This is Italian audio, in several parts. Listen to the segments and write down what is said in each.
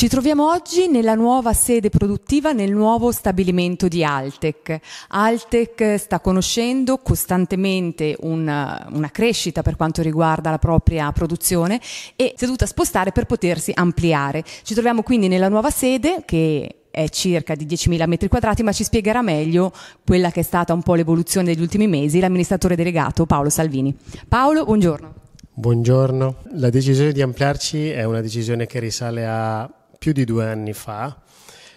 Ci troviamo oggi nella nuova sede produttiva nel nuovo stabilimento di Altec. Altec sta conoscendo costantemente una, una crescita per quanto riguarda la propria produzione e si è dovuta spostare per potersi ampliare. Ci troviamo quindi nella nuova sede che è circa di 10.000 metri quadrati, ma ci spiegherà meglio quella che è stata un po' l'evoluzione degli ultimi mesi l'amministratore delegato Paolo Salvini. Paolo, buongiorno. Buongiorno. La decisione di ampliarci è una decisione che risale a più di due anni fa,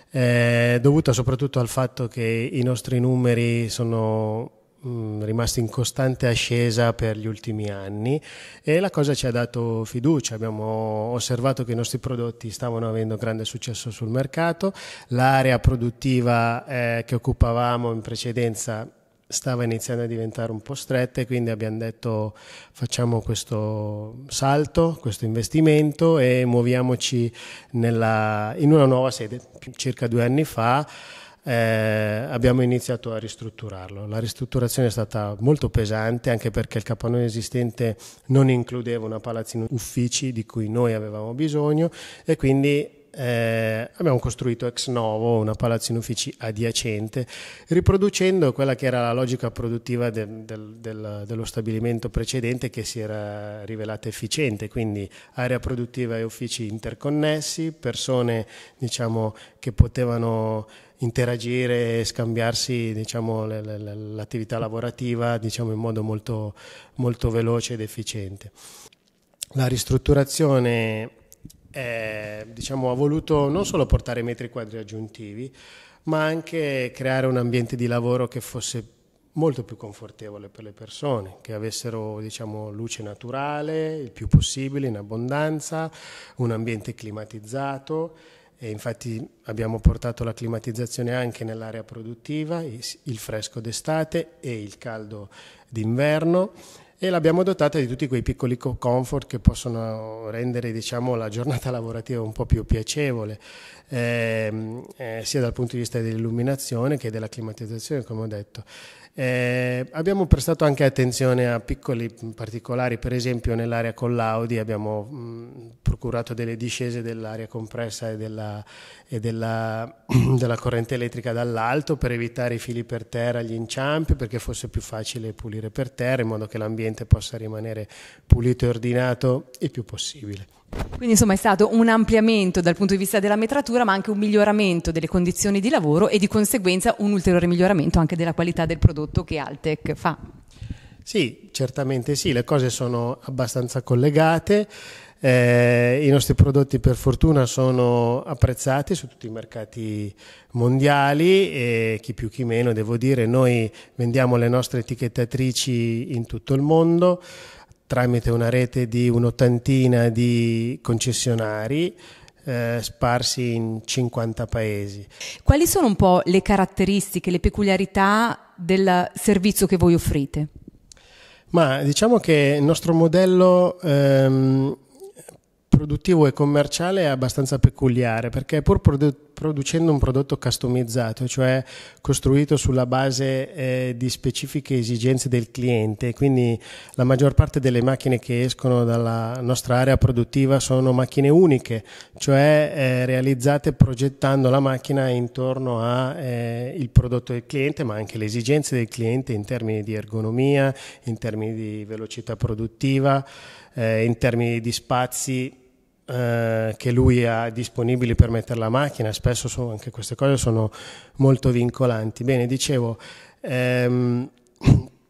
eh, dovuta soprattutto al fatto che i nostri numeri sono mm, rimasti in costante ascesa per gli ultimi anni e la cosa ci ha dato fiducia, abbiamo osservato che i nostri prodotti stavano avendo grande successo sul mercato, l'area produttiva eh, che occupavamo in precedenza stava iniziando a diventare un po' stretta e quindi abbiamo detto facciamo questo salto, questo investimento e muoviamoci nella, in una nuova sede. Circa due anni fa eh, abbiamo iniziato a ristrutturarlo. La ristrutturazione è stata molto pesante anche perché il capannone esistente non includeva una palazzina uffici di cui noi avevamo bisogno e quindi eh, abbiamo costruito ex novo una palazzo in uffici adiacente, riproducendo quella che era la logica produttiva de, de, de, dello stabilimento precedente che si era rivelata efficiente, quindi area produttiva e uffici interconnessi, persone diciamo, che potevano interagire e scambiarsi diciamo, l'attività lavorativa diciamo, in modo molto, molto veloce ed efficiente. La ristrutturazione eh, diciamo, ha voluto non solo portare metri quadri aggiuntivi, ma anche creare un ambiente di lavoro che fosse molto più confortevole per le persone, che avessero diciamo, luce naturale il più possibile, in abbondanza, un ambiente climatizzato. E infatti abbiamo portato la climatizzazione anche nell'area produttiva, il fresco d'estate e il caldo d'inverno e l'abbiamo dotata di tutti quei piccoli comfort che possono rendere diciamo, la giornata lavorativa un po' più piacevole, eh, eh, sia dal punto di vista dell'illuminazione che della climatizzazione, come ho detto. Eh, abbiamo prestato anche attenzione a piccoli particolari, per esempio nell'area con l'Audi abbiamo mh, procurato delle discese dell'aria compressa e, della, e della, della, corrente elettrica dall'alto per evitare i fili per terra, gli inciampi, perché fosse più facile pulire per terra in modo che l'ambiente possa rimanere pulito e ordinato il più possibile. Quindi insomma è stato un ampliamento dal punto di vista della metratura, ma anche un miglioramento delle condizioni di lavoro e di conseguenza un ulteriore miglioramento anche della qualità del prodotto che Altec fa. Sì, certamente sì, le cose sono abbastanza collegate. Eh, I nostri prodotti per fortuna sono apprezzati su tutti i mercati mondiali e chi più chi meno, devo dire, noi vendiamo le nostre etichettatrici in tutto il mondo tramite una rete di un'ottantina di concessionari eh, sparsi in 50 paesi. Quali sono un po' le caratteristiche, le peculiarità del servizio che voi offrite? Ma diciamo che il nostro modello ehm, produttivo e commerciale è abbastanza peculiare perché pur produttivo producendo un prodotto customizzato, cioè costruito sulla base eh, di specifiche esigenze del cliente. Quindi la maggior parte delle macchine che escono dalla nostra area produttiva sono macchine uniche, cioè eh, realizzate progettando la macchina intorno al eh, prodotto del cliente, ma anche le esigenze del cliente in termini di ergonomia, in termini di velocità produttiva, eh, in termini di spazi eh, che lui ha disponibili per mettere la macchina, spesso sono, anche queste cose sono molto vincolanti. Bene, dicevo, ehm,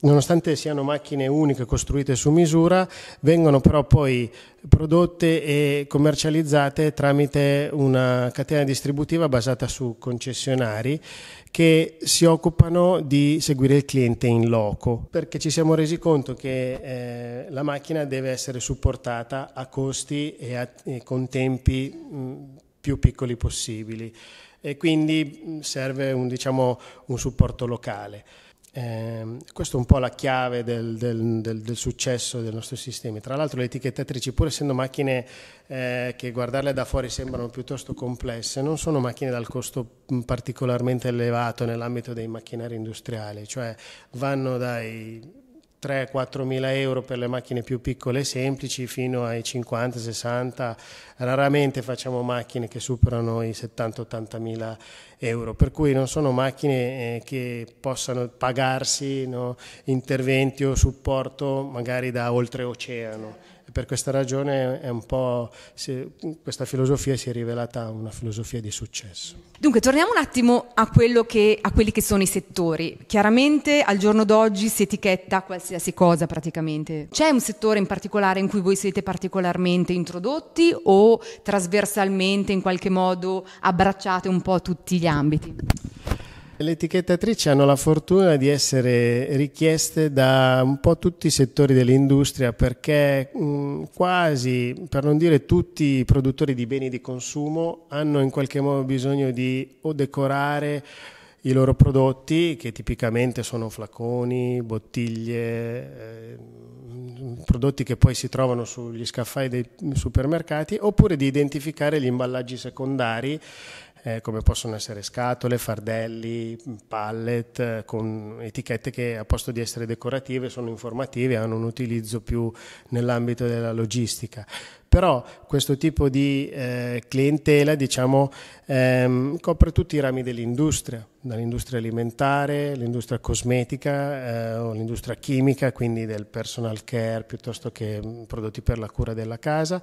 nonostante siano macchine uniche costruite su misura, vengono però poi prodotte e commercializzate tramite una catena distributiva basata su concessionari che si occupano di seguire il cliente in loco, perché ci siamo resi conto che eh, la macchina deve essere supportata a costi e, a, e con tempi mh, mm, più piccoli possibili e quindi mm, serve un, diciamo, un supporto locale. Eh, questa è un po' la chiave del, del, del, del successo dei nostri sistemi. Tra l'altro le etichettatrici, pur essendo macchine eh, che guardarle da fuori sembrano piuttosto complesse, non sono macchine dal costo particolarmente elevato nell'ambito dei macchinari industriali, cioè vanno dai 3-4 mila euro per le macchine più piccole e semplici fino ai 50-60, raramente facciamo macchine che superano i 70-80 mila euro, per cui non sono macchine eh, che possano pagarsi no, interventi o supporto magari da oltreoceano per questa ragione questa filosofia si è rivelata una filosofia di successo. Dunque, torniamo un attimo a, che, a quelli che sono i settori. Chiaramente al giorno d'oggi si etichetta qualsiasi cosa praticamente. C'è un settore in particolare in cui voi siete particolarmente introdotti o trasversalmente in qualche modo abbracciate un po' tutti gli ambiti? Le etichettatrici hanno la fortuna di essere richieste da un po' tutti i settori dell'industria perché mh, mm, quasi, per non dire tutti i produttori di beni di consumo hanno in qualche modo bisogno di o decorare i loro prodotti, che tipicamente sono flaconi, bottiglie, eh, prodotti che poi si trovano sugli scaffali dei supermercati, oppure di identificare gli imballaggi secondari eh, come possono essere scatole, fardelli, pallet, eh, con etichette che a posto di essere decorative sono informative, e hanno un utilizzo più nell'ambito della logistica però questo tipo di eh, clientela diciamo, ehm, copre tutti i rami dell'industria, dall'industria alimentare, l'industria cosmetica eh, o l'industria chimica, quindi del personal care piuttosto che prodotti per la cura della casa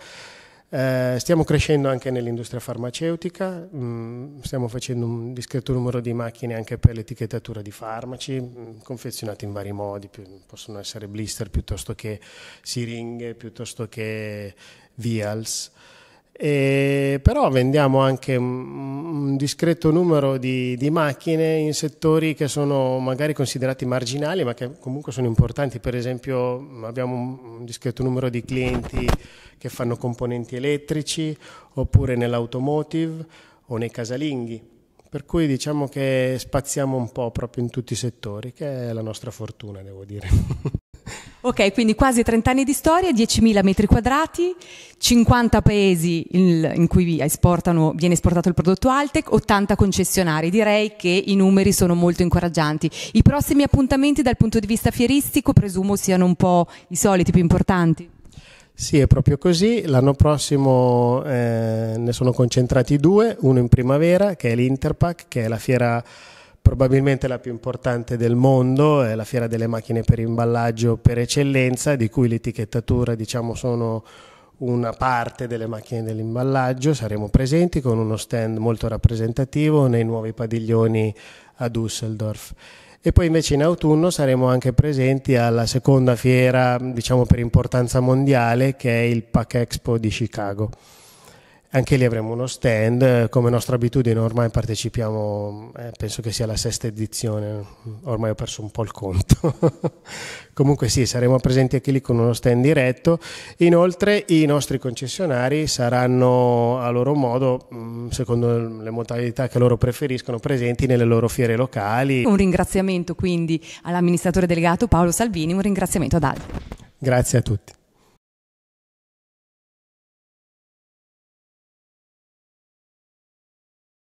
eh, stiamo crescendo anche nell'industria farmaceutica, mh, mm, stiamo facendo un discreto numero di macchine anche per l'etichettatura di farmaci, mh, mm, confezionati in vari modi, più, possono essere blister piuttosto che siringhe, piuttosto che vials. E eh, però vendiamo anche un discreto numero di, di, macchine in settori che sono magari considerati marginali ma che comunque sono importanti, per esempio abbiamo un discreto numero di clienti che fanno componenti elettrici oppure nell'automotive o nei casalinghi, per cui diciamo che spaziamo un po' proprio in tutti i settori, che è la nostra fortuna devo dire. Ok, quindi quasi 30 anni di storia, 10.000 metri quadrati, 50 paesi in, in cui viene esportato il prodotto Altec, 80 concessionari. Direi che i numeri sono molto incoraggianti. I prossimi appuntamenti dal punto di vista fieristico presumo siano un po' i soliti più importanti. Sì, è proprio così. L'anno prossimo eh, ne sono concentrati due, uno in primavera che è l'Interpac, che è la fiera probabilmente la più importante del mondo, è la fiera delle macchine per imballaggio per eccellenza, di cui l'etichettatura diciamo sono una parte delle macchine dell'imballaggio, saremo presenti con uno stand molto rappresentativo nei nuovi padiglioni a Düsseldorf. E poi invece in autunno saremo anche presenti alla seconda fiera, diciamo per importanza mondiale, che è il PAC Expo di Chicago. Anche lì avremo uno stand, eh, come nostra abitudine ormai partecipiamo, eh, penso che sia la sesta edizione, ormai ho perso un po' il conto. Comunque sì, saremo presenti anche lì con uno stand diretto. Inoltre i nostri concessionari saranno a loro modo, mm, secondo le modalità che loro preferiscono, presenti nelle loro fiere locali. Un ringraziamento quindi all'amministratore delegato Paolo Salvini, un ringraziamento ad Aldo. Grazie a tutti.